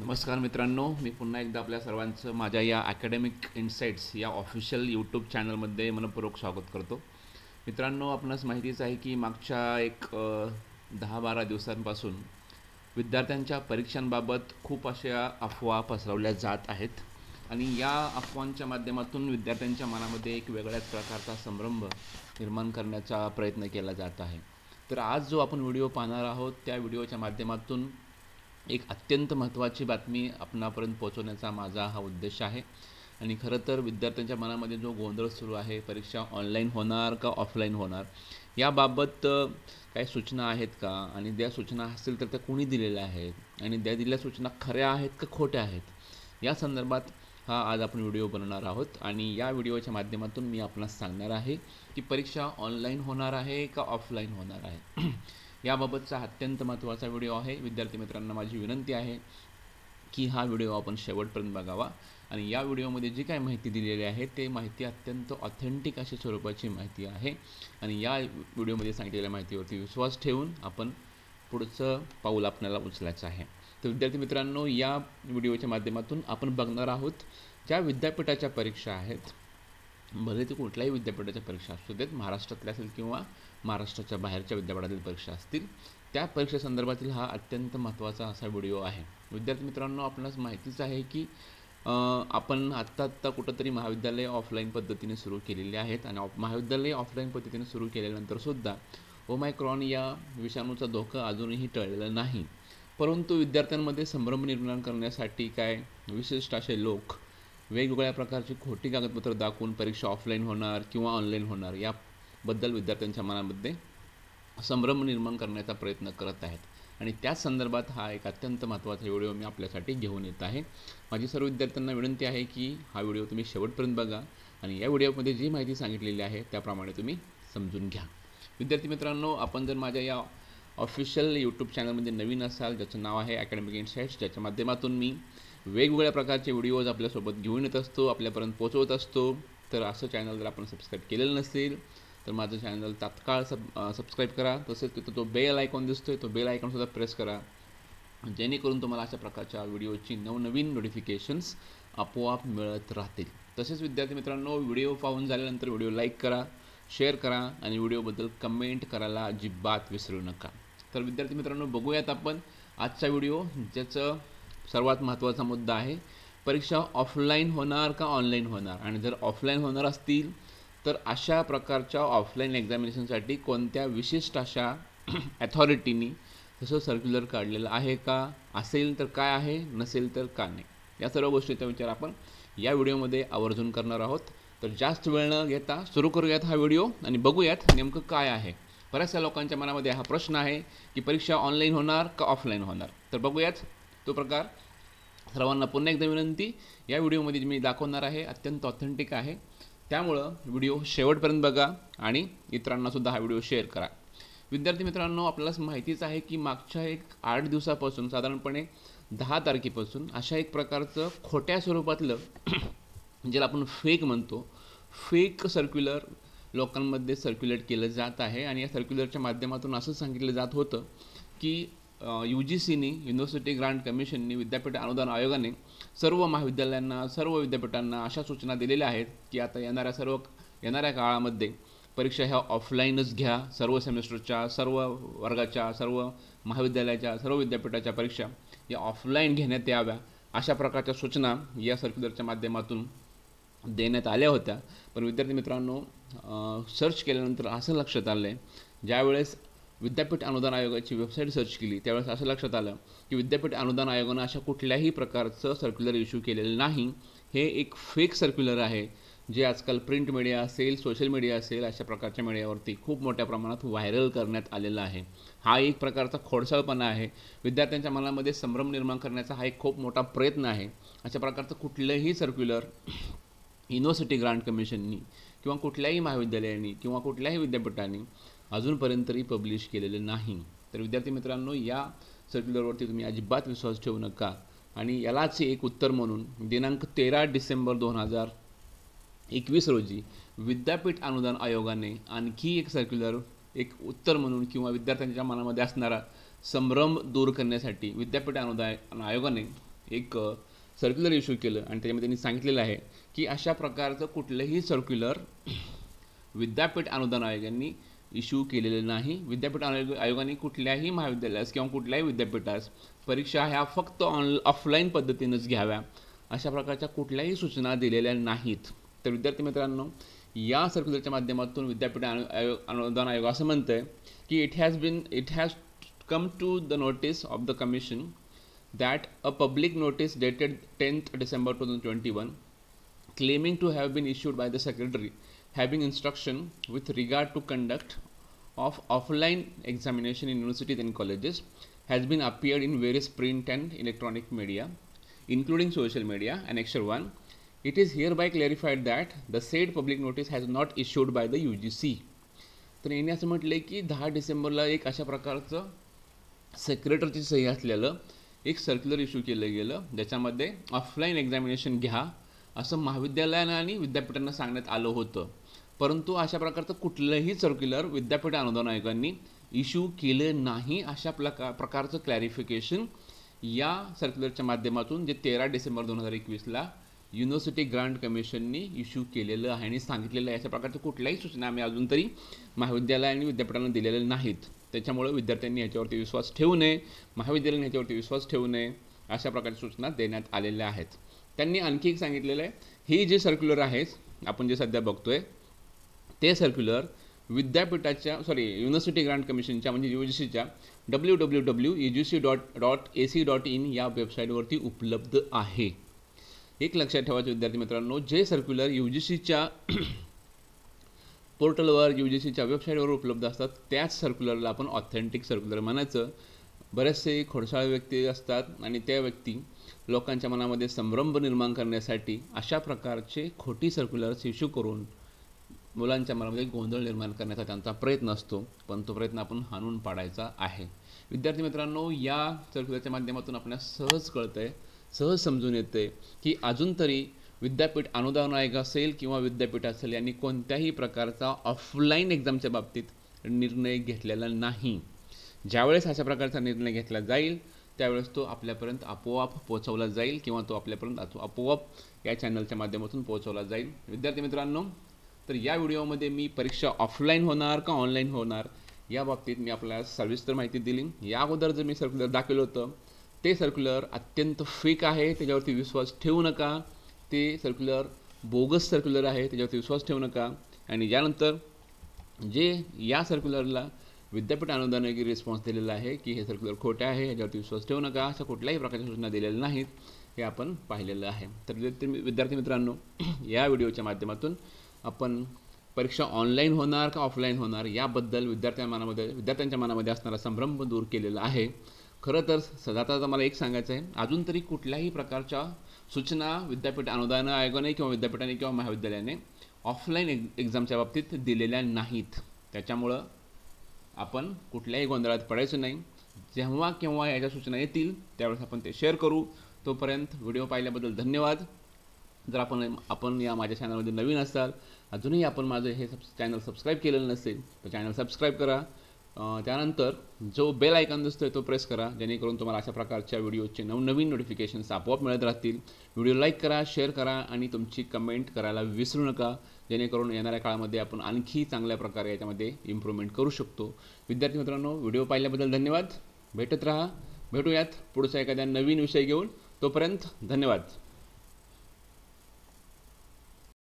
नमस्कार मित्रांनो मी पुन्हा एकदा आपल्या सर्वांचं माझ्या या अकॅडमिक इन्साइट्स या ऑफिशियल यूट्यूब चॅनलमध्ये मनपूर्वक स्वागत करतो मित्रांनो आपणास माहितीच आहे की मागच्या एक दहा बारा दिवसांपासून विद्यार्थ्यांच्या परीक्षांबाबत खूप अशा अफवा पसरवल्या जात आहेत आणि या अफवांच्या माध्यमातून विद्यार्थ्यांच्या मनामध्ये एक वेगळ्याच प्रकारचा संभ्रम निर्माण करण्याचा प्रयत्न केला जात आहे तर आज जो आपण व्हिडिओ पाहणार आहोत त्या व्हिडिओच्या माध्यमातून एक अत्यंत महत्त्वाची बातमी आपणापर्यंत पोहोचवण्याचा माझा हा उद्देश आहे आणि खरं तर विद्यार्थ्यांच्या मनामध्ये जो गोंधळ सुरू आहे परीक्षा ऑनलाईन होणार का ऑफलाईन होणार याबाबत काही सूचना आहेत का आणि द्या सूचना असतील तर त्या कोणी दिलेल्या आहेत आणि द्या दिलेल्या सूचना खऱ्या आहेत का खोट्या आहेत या संदर्भात हा आज आपण व्हिडिओ बनवणार आहोत आणि या व्हिडिओच्या माध्यमातून मी आपणास सांगणार आहे की परीक्षा ऑनलाईन होणार आहे का ऑफलाईन होणार आहे याबाबतचा अत्यंत महत्त्वाचा व्हिडिओ आहे विद्यार्थी मित्रांना माझी विनंती आहे की हा व्हिडिओ आपण शेवटपर्यंत बघावा आणि या व्हिडिओमध्ये जी काय माहिती दिलेली आहे ते माहिती अत्यंत ऑथेंटिक अशा स्वरूपाची माहिती आहे आणि या व्हिडिओमध्ये सांगितलेल्या माहितीवरती विश्वास ठेवून आपण पुढचं पाऊल आपल्याला उचलायचं आहे तर विद्यार्थी मित्रांनो या व्हिडिओच्या माध्यमातून आपण बघणार आहोत ज्या विद्यापीठाच्या परीक्षा आहेत भले ते कुठल्याही विद्यापीठाच्या परीक्षा असू देत महाराष्ट्रातल्या असेल किंवा महाराष्ट्राच्या बाहेरच्या विद्यापीठातील परीक्षा असतील त्या परीक्षेसंदर्भातील हा अत्यंत महत्त्वाचा असा व्हिडिओ आहे विद्यार्थी मित्रांनो आपणास माहितीच आहे की आपण आत्ता आत्ता कुठंतरी महाविद्यालय ऑफलाईन पद्धतीने सुरू केलेले आहेत आणि ऑफ महाविद्यालय ऑफलाईन पद्धतीने सुरू केल्यानंतरसुद्धा ओमायक्रॉन या विषाणूचा धोका अजूनही टळलेला नाही परंतु विद्यार्थ्यांमध्ये संभ्रम निर्माण करण्यासाठी काय विशिष्ट असे लोक वेगवेगळ्या प्रकारची खोटी कागदपत्र दाखवून परीक्षा ऑफलाईन होणार किंवा ऑनलाईन होणार याबद्दल विद्यार्थ्यांच्या मनामध्ये संभ्रम निर्माण करण्याचा प्रयत्न करत आहेत आणि त्याच संदर्भात हा एक अत्यंत महत्त्वाचा व्हिडिओ मी आपल्यासाठी घेऊन येत आहे माझी सर्व विद्यार्थ्यांना विनंती आहे की हा व्हिडिओ तुम्ही शेवटपर्यंत बघा आणि या व्हिडिओमध्ये जी माहिती सांगितलेली आहे त्याप्रमाणे तुम्ही समजून घ्या विद्यार्थी मित्रांनो आपण जर माझ्या या ऑफिशियल यूट्यूब चॅनलमध्ये नवीन असाल ज्याचं नाव आहे अकॅडमिक इन्साइट्स ज्याच्या माध्यमातून मी वेगवेगळ्या प्रकारचे व्हिडिओज आपल्यासोबत घेऊन येत असतो आपल्यापर्यंत पोचवत असतो तर असं चॅनल जर आपण सबस्क्राईब केलेलं नसेल तर माझं चॅनल तात्काळ सब सबस्क्राईब करा तसेच तिथं तो बेल आयकॉन दिसतो आहे तो बेल आयकॉनसुद्धा प्रेस करा जेणेकरून तुम्हाला अशा प्रकारच्या व्हिडिओची नवनवीन नोटिफिकेशन्स आपोआप मिळत राहतील तसेच विद्यार्थी मित्रांनो व्हिडिओ पाहून झाल्यानंतर व्हिडिओ लाईक करा शेअर करा आणि व्हिडिओबद्दल कमेंट करायला अजिबात विसरू नका तर विद्यार्थी मित्रांनो बघूयात आपण आजचा व्हिडिओ ज्याचं सर्वात महत्त्वाचा मुद्दा आहे परीक्षा ऑफलाईन होणार का ऑनलाईन होणार आणि जर ऑफलाईन होणार असतील तर अशा प्रकारच्या ऑफलाईन एक्झामिनेशनसाठी कोणत्या विशिष्ट अशा ॲथॉरिटीनी तसं सर्क्युलर काढलेलं आहे का असेल तर काय आहे नसेल तर का नाही या सर्व गोष्टीचा विचार आपण या व्हिडिओमध्ये आवर्जून करणार आहोत तर जास्त वेळ न घेता सुरू करूयात हा व्हिडिओ आणि बघूयात नेमकं काय आहे बऱ्याचशा लोकांच्या मनामध्ये हा प्रश्न आहे की परीक्षा ऑनलाईन होणार का ऑफलाईन होणार तर बघूयाच तो प्रकार सर्वांना पुन्हा एकदा विनंती या व्हिडिओमध्ये मी दाखवणार आहे अत्यंत ऑथेंटिक आहे त्यामुळं व्हिडिओ शेवटपर्यंत बघा आणि इतरांनासुद्धा हा व्हिडिओ शेअर करा विद्यार्थी मित्रांनो आपल्याला माहितीच आहे की मागच्या एक आठ दिवसापासून साधारणपणे दहा तारखेपासून अशा एक प्रकारचं खोट्या स्वरूपातलं ज्याला आपण फेक म्हणतो फेक सर्क्युलर लोकांमध्ये सर्क्युलेट केलं जात आहे आणि या सर्क्युलरच्या माध्यमातून असं सांगितलं जात होतं की यू जी सीनी युनिव्हर्सिटी ग्रांट कमिशननी विद्यापीठ अनुदान आयोगाने सर्व महाविद्यालयांना सर्व विद्यापीठांना अशा सूचना दिलेल्या आहेत की आता येणाऱ्या सर्व येणाऱ्या काळामध्ये परीक्षा ह्या ऑफलाईनच घ्या सर्व सेमेस्टरच्या सर्व वर्गाच्या सर्व महाविद्यालयाच्या सर्व विद्यापीठाच्या परीक्षा या ऑफलाईन घेण्यात याव्या अशा प्रकारच्या सूचना या सर्क्युलरच्या माध्यमातून देण्यात आल्या होत्या पण विद्यार्थी मित्रांनो सर्च केल्यानंतर असं लक्षात आलं आहे ज्यावेळेस विद्यापीठ अनुदान आयोगाची वेबसाईट सर्च केली त्यावेळेस असं लक्षात आलं की विद्यापीठ अनुदान आयोगानं अशा कुठल्याही प्रकारचं सर्क्युलर इश्यू केलेलं नाही हे एक फेक सर्क्युलर आहे जे आजकाल प्रिंट मीडिया असेल सोशल मीडिया असेल अशा प्रकारच्या मीडियावरती खूप मोठ्या प्रमाणात व्हायरल करण्यात आलेला आहे हा एक प्रकारचा खोडसाळपणा आहे विद्यार्थ्यांच्या मनामध्ये संभ्रम निर्माण करण्याचा हा एक खूप मोठा प्रयत्न आहे अशा प्रकारचं कुठलंही सर्क्युलर युनिव्हर्सिटी ग्रांट कमिशननी किंवा कुठल्याही महाविद्यालयाने किंवा कुठल्याही विद्यापीठाने अजूनपर्यंत तरी पब्लिश केलेले नाही तर विद्यार्थी मित्रांनो या सर्क्युलरवरती तुम्ही अजिबात विश्वास ठेवू नका आणि यालाच एक उत्तर म्हणून दिनांक तेरा डिसेंबर दोन हजार एकवीस रोजी विद्यापीठ अनुदान आयोगाने आणखी एक सर्क्युलर एक उत्तर म्हणून किंवा विद्यार्थ्यांच्या मनामध्ये असणारा संभ्रम दूर करण्यासाठी विद्यापीठ अनुदान आयोगाने एक सर्क्युलर इश्यू केलं आणि त्याच्यामध्ये त्यांनी सांगितलेलं आहे की अशा प्रकारचं कुठलंही सर्क्युलर विद्यापीठ अनुदान आयोगांनी इश्यू केलेलं नाही विद्यापीठ आयोग आयोगाने कुठल्याही महाविद्यालयास किंवा कुठल्याही विद्यापीठास परीक्षा ह्या फक्त ऑन ऑफलाईन पद्धतीनंच घ्याव्या अशा प्रकारच्या कुठल्याही सूचना दिलेल्या नाहीत तर विद्यार्थी मित्रांनो या सर्क्युलरच्या माध्यमातून विद्यापीठ आयोग अनुदान आयोग असं म्हणतं आहे की it has been it has come to the notice of the commission that a public notice dated 10th December 2021 claiming to have been issued by the secretary having instruction with regard to conduct of offline examination in universities and colleges has been appeared in various print and electronic media including social media and annexure one it is hereby clarified that the said public notice has not issued by the UGC तर यांनी असं म्हटलं आहे की दहा डिसेंबरला एक अशा प्रकारचं सेक्रेटरीची सही असलेलं एक सर्क्युलर इश्यू केलं गेलं ज्याच्यामध्ये ऑफलाईन एक्झामिनेशन घ्या असं महाविद्यालयानं आणि विद्यापीठांना सांगण्यात आलं होतं परंतु अशा प्रकारचं कुठलंही सर्क्युलर विद्यापीठ अनुदान आयोगांनी इश्यू केलं नाही अशा प्रका प्रकारचं क्लॅरिफिकेशन या सर्क्युलरच्या माध्यमातून जे तेरा डिसेंबर दोन हजार एकवीसला युनिव्हर्सिटी ग्रांट कमिशननी इश्यू केलेलं आहे आणि सांगितलेलं आहे अशा प्रकारच्या कुठल्याही सूचना आम्ही अजून तरी महाविद्यालय आणि विद्यापीठांना दिलेल्या नाहीत त्याच्यामुळे विद्यार्थ्यांनी याच्यावरती विश्वास ठेवू नये महाविद्यालयाने ह्याच्यावरती विश्वास ठेवू नये अशा प्रकारच्या सूचना देण्यात आलेल्या आहेत त्यांनी आणखी एक सांगितलेलं आहे ही जी सर्क्युलर आहे आपण जे सध्या बघतो आहे ते सर्क्युलर विद्यापीठाच्या सॉरी युनिव्हर्सिटी ग्रांट कमिशनच्या म्हणजे यू जी सीच्या W W W U G C dot dot A C dot in या वेबसाईटवरती उपलब्ध आहे एक लक्षात ठेवायचं विद्यार्थी मित्रांनो जे सर्क्युलर यू जी सीच्या पोर्टलवर यू जी सीच्या वेबसाईटवर उपलब्ध असतात त्याच सर्क्युलरला आपण ऑथेंटिक सर्क्युलर म्हणायचं बरेचसे खोडसाळ व्यक्ती असतात आणि त्या व्यक्ती लोकांच्या मनामध्ये संभ्रम निर्माण करण्यासाठी अशा प्रकारचे खोटी सर्क्युलर्स इश्यू करून मुलांच्या मनामध्ये गोंधळ निर्माण करण्याचा त्यांचा प्रयत्न असतो पण तो प्रयत्न आपण हाणून पाडायचा आहे विद्यार्थी मित्रांनो या सर्क्युलरच्या माध्यमातून आपल्याला सहज कळतं आहे सहज समजून येते की अजून तरी विद्यापीठ अनुदान आयोग असेल किंवा विद्यापीठ असेल यांनी कोणत्याही प्रकारचा ऑफलाईन एक्झामच्या बाबतीत निर्णय घेतलेला नाही ज्यावेळेस अशा प्रकारचा निर्णय घेतला जाईल त्यावेळेस तो आपल्यापर्यंत आपोआप पोहोचवला जाईल किंवा तो आपल्यापर्यंत आपोआप या चॅनलच्या माध्यमातून पोहोचवला जाईल विद्यार्थी मित्रांनो तर या व्हिडिओमध्ये मी परीक्षा ऑफलाईन होणार का ऑनलाईन होणार या बाबतीत मी आपल्याला सविस्तर माहिती दिली या अगोदर जर मी सर्क्युलर दाखवलं होतं ते सर्क्युलर अत्यंत फेक आहे त्याच्यावरती विश्वास ठेवू नका ते सर्क्युलर बोगस सर्क्युलर आहे त्याच्यावरती विश्वास ठेवू नका आणि यानंतर जे या सर्क्युलरला विद्यापीठ अनुदान की रिस्पॉन्स दिलेला आहे की हे सर्क्युलर खोटे आहे याच्यावरती विश्वास ठेवू नका अशा कुठल्याही प्रकारच्या सूचना दिलेल्या नाहीत हे आपण पाहिलेलं आहे तर विद्यार्थी मित्रांनो या व्हिडिओच्या माध्यमातून आपण परीक्षा ऑनलाईन होणार का ऑफलाईन होणार याबद्दल विद्यार्थ्या मनामध्ये विद्यार्थ्यांच्या मनामध्ये असणारा संभ्रम दूर केलेला आहे खरं तर सदाता मला एक सांगायचं आहे अजून तरी कुठल्याही प्रकारच्या सूचना विद्यापीठ अनुदान आयोगाने किंवा विद्यापीठाने किंवा महाविद्यालयाने ऑफलाईन एक् एक्झामच्या बाबतीत दिलेल्या नाहीत त्याच्यामुळं आपण कुठल्याही गोंधळात पडायचं नाही जेव्हा केव्हा याच्या सूचना येतील त्यावेळेस आपण ते शेअर करू तोपर्यंत व्हिडिओ पाहिल्याबद्दल धन्यवाद जर आपण आपण या माझ्या चॅनलमध्ये नवीन असाल अजूनही आपण माझं हे सब चॅनल सबस्क्राईब केलेलं नसेल तर चॅनल सबस्क्राईब करा त्यानंतर जो बेल आयकॉन दिसतोय आहे तो प्रेस करा जेणेकरून तुम्हाला अशा प्रकारच्या व्हिडिओचे नवनवीन नोटिफिकेशन्स आपोआप मिळत राहतील व्हिडिओ लाईक करा शेअर करा आणि तुमची कमेंट करायला विसरू नका जेणेकरून येणाऱ्या काळामध्ये आपण आणखी चांगल्या प्रकारे याच्यामध्ये इम्प्रूव्हमेंट करू शकतो विद्यार्थी मित्रांनो व्हिडिओ पाहिल्याबद्दल धन्यवाद भेटत राहा भेटूयात पुढचा एखाद्या नवीन विषय घेऊन तोपर्यंत धन्यवाद